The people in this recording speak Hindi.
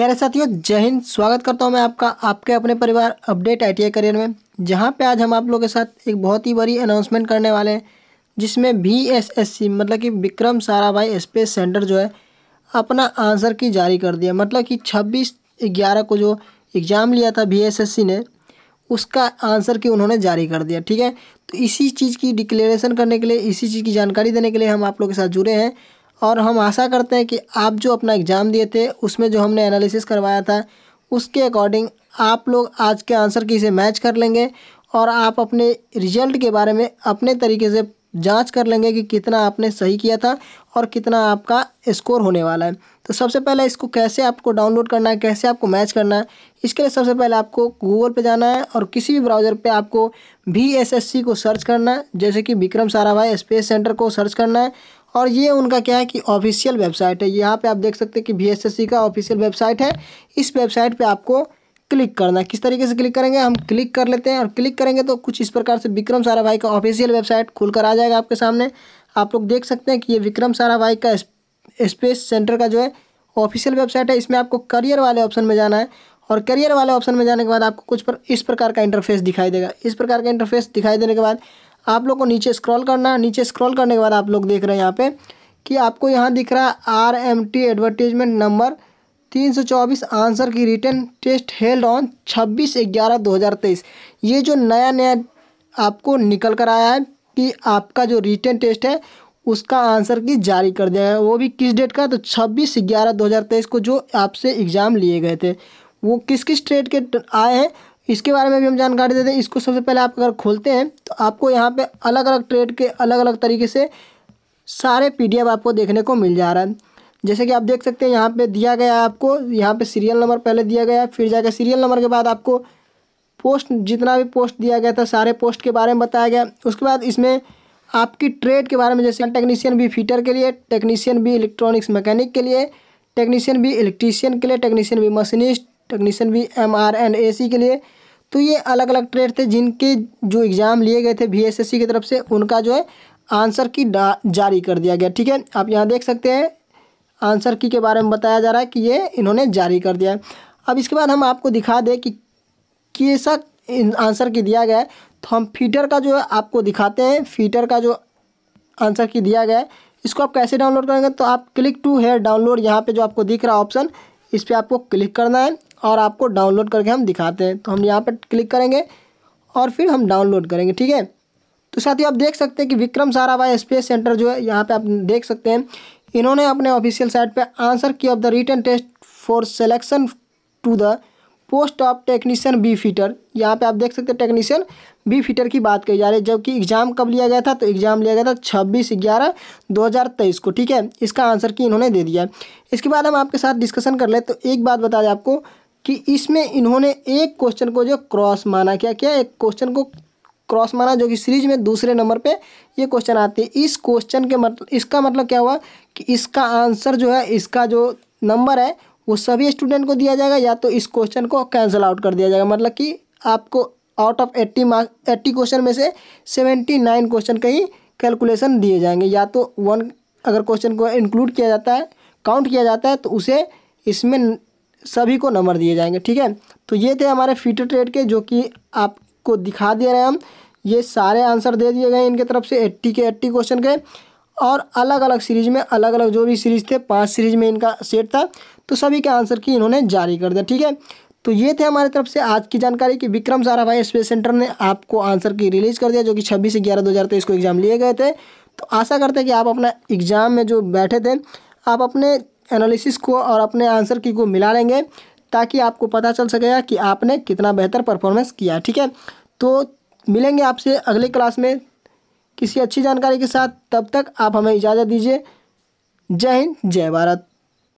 प्यारे साथियों जय हिंद स्वागत करता हूं मैं आपका आपके अपने परिवार अपडेट आई करियर में जहां पे आज हम आप लोगों के साथ एक बहुत ही बड़ी अनाउंसमेंट करने वाले हैं जिसमें बी एस एस सी मतलब कि विक्रम साराभाई स्पेस सेंटर जो है अपना आंसर की जारी कर दिया मतलब कि छब्बीस ग्यारह को जो एग्ज़ाम लिया था बी एस एस सी ने उसका आंसर की उन्होंने जारी कर दिया ठीक है तो इसी चीज़ की डिक्लेरेशन करने के लिए इसी चीज़ की जानकारी देने के लिए हम आप लोग के साथ जुड़े हैं और हम आशा करते हैं कि आप जो अपना एग्ज़ाम दिए थे उसमें जो हमने एनालिसिस करवाया था उसके अकॉर्डिंग आप लोग आज के आंसर की से मैच कर लेंगे और आप अपने रिजल्ट के बारे में अपने तरीके से जांच कर लेंगे कि कितना आपने सही किया था और कितना आपका स्कोर होने वाला है तो सबसे पहले इसको कैसे आपको डाउनलोड करना है कैसे आपको मैच करना है इसके लिए सबसे पहले आपको गूगल पे जाना है और किसी भी ब्राउज़र पे आपको वी को सर्च करना है जैसे कि विक्रम साराभाई स्पेस सेंटर को सर्च करना है और ये उनका क्या है कि ऑफिशियल वेबसाइट है यहाँ पे आप देख सकते हैं कि बी का ऑफिशियल वेबसाइट है इस वेबसाइट पे आपको क्लिक करना है किस तरीके से क्लिक करेंगे हम क्लिक कर लेते हैं और क्लिक करेंगे तो कुछ इस प्रकार से विक्रम भाई का ऑफिशियल वेबसाइट खुलकर आ जाएगा आपके सामने आप लोग देख सकते हैं कि ये विक्रम भाई का स्पेस सेंटर का जो है ऑफिशियल वेबसाइट है इसमें आपको करियर वाले ऑप्शन में जाना है और करियर वाले ऑप्शन में जाने के बाद आपको कुछ पर इस प्रकार का इंटरफेस दिखाई देगा इस प्रकार का इंटरफेस दिखाई देने के बाद आप लोग को नीचे स्क्रॉल करना है नीचे स्क्रॉल करने के बाद आप लोग देख रहे हैं यहाँ पे कि आपको यहाँ दिख रहा है R M T advertisement number तीन सौ चौबीस आंसर की रिटर्न टेस्ट हेल्ड ऑन छब्बीस ग्यारह दो हज़ार तेईस ये जो नया नया आपको निकल कर आया है कि आपका जो रिटर्न टेस्ट है उसका आंसर की जारी कर दिया है वो भी किस डेट का तो छब्बीस ग्यारह दो हज़ार तेईस को जो आपसे एग्ज़ाम लिए गए थे वो किस किस ट्रेड के आए हैं इसके बारे में भी हम जानकारी देते हैं इसको सबसे पहले आप अगर खोलते हैं तो आपको यहाँ पे अलग अलग ट्रेड के अलग अलग तरीके से सारे पीडीएफ आपको देखने को मिल जा रहा है जैसे कि आप देख सकते हैं यहाँ पे दिया गया है आपको यहाँ पे सीरियल नंबर पहले दिया गया है फिर जाकर सीरियल नंबर के बाद आपको पोस्ट जितना भी पोस्ट दिया गया था सारे पोस्ट के बारे में बताया गया उसके बाद इसमें आपकी ट्रेड के बारे में जैसे टेक्नीशियन भी फीटर के लिए टेक्नीशियन भी इलेक्ट्रॉनिक्स मैकेनिक के लिए टेक्नीशियन भी इलेक्ट्रीशियन के लिए टेक्नीशियन भी मशीनिस्ट टेक्नीशियन भी M R and A C के लिए तो ये अलग अलग ट्रेड थे जिनके जो एग्ज़ाम लिए गए थे बी एस एस सी की तरफ से उनका जो है आंसर की जारी कर दिया गया ठीक है आप यहाँ देख सकते हैं आंसर की के बारे में बताया जा रहा है कि ये इन्होंने जारी कर दिया है अब इसके बाद हम आपको दिखा दें कि कैसा आंसर की दिया गया है तो हम फीटर का जो है आपको दिखाते हैं फीटर का जो आंसर की दिया गया है इसको आप कैसे डाउनलोड करेंगे तो आप क्लिक टू हेयर डाउनलोड यहाँ पे जो आपको दिख रहा है ऑप्शन इस पर आपको क्लिक करना है और आपको डाउनलोड करके हम दिखाते हैं तो हम यहाँ पर क्लिक करेंगे और फिर हम डाउनलोड करेंगे ठीक है तो साथियों आप देख सकते हैं कि विक्रम साराभाई स्पेस सेंटर जो है यहाँ पे आप देख सकते हैं इन्होंने अपने ऑफिशियल साइट पे answer key of the written test for selection to the post of technician B fitter यहाँ पे आप देख सकते हैं टेक्नीशियन बी फीटर की बात कही जा रही है जबकि एग्ज़ाम कब लिया गया था तो एग्ज़ाम लिया गया था छब्बीस ग्यारह दो हज़ार तेईस को ठीक है इसका आंसर की इन्होंने दे दिया इसके बाद हम आपके साथ डिस्कशन कर ले तो एक बात बता दें आपको कि इसमें इन्होंने एक क्वेश्चन को जो क्रॉस माना क्या क्या एक क्वेश्चन को क्रॉस माना जो कि सीरीज में दूसरे नंबर पे ये क्वेश्चन आती है इस क्वेश्चन के मतलब इसका मतलब क्या हुआ कि इसका आंसर जो है इसका जो नंबर है वो सभी स्टूडेंट को दिया जाएगा या तो इस क्वेश्चन को कैंसिल आउट कर दिया जाएगा मतलब कि आपको out of eighty mark eighty question में से सेवेंटी नाइन क्वेश्चन का ही कैलकुलेशन दिए जाएंगे या तो वन अगर क्वेश्चन को इंक्लूड किया जाता है काउंट किया जाता है तो उसे इसमें सभी को नंबर दिए जाएंगे ठीक है तो ये थे हमारे फीटर ट्रेड के जो कि आपको दिखा दे रहे हैं हम ये सारे आंसर दे दिए गए इनके तरफ से एट्टी के एट्टी क्वेश्चन के और अलग अलग सीरीज में अलग अलग जो भी सीरीज थे पांच सीरीज में इनका सेट था तो सभी के आंसर की इन्होंने जारी कर दिया ठीक है तो ये थे हमारे तरफ से आज की जानकारी कि विक्रम साराभाई स्पेस सेंटर ने आपको आंसर की रिलीज़ कर दिया जो कि छब्बीस ग्यारह दो हज़ार को एग्ज़ाम लिए गए थे तो आशा करते हैं कि आप अपना एग्ज़ाम में जो बैठे थे आप अपने एनालिसिस को और अपने आंसर की को मिला लेंगे ताकि आपको पता चल सकेगा कि आपने कितना बेहतर परफॉर्मेंस किया ठीक है तो मिलेंगे आपसे अगले क्लास में किसी अच्छी जानकारी के साथ तब तक आप हमें इजाज़त दीजिए जय हिंद जय भारत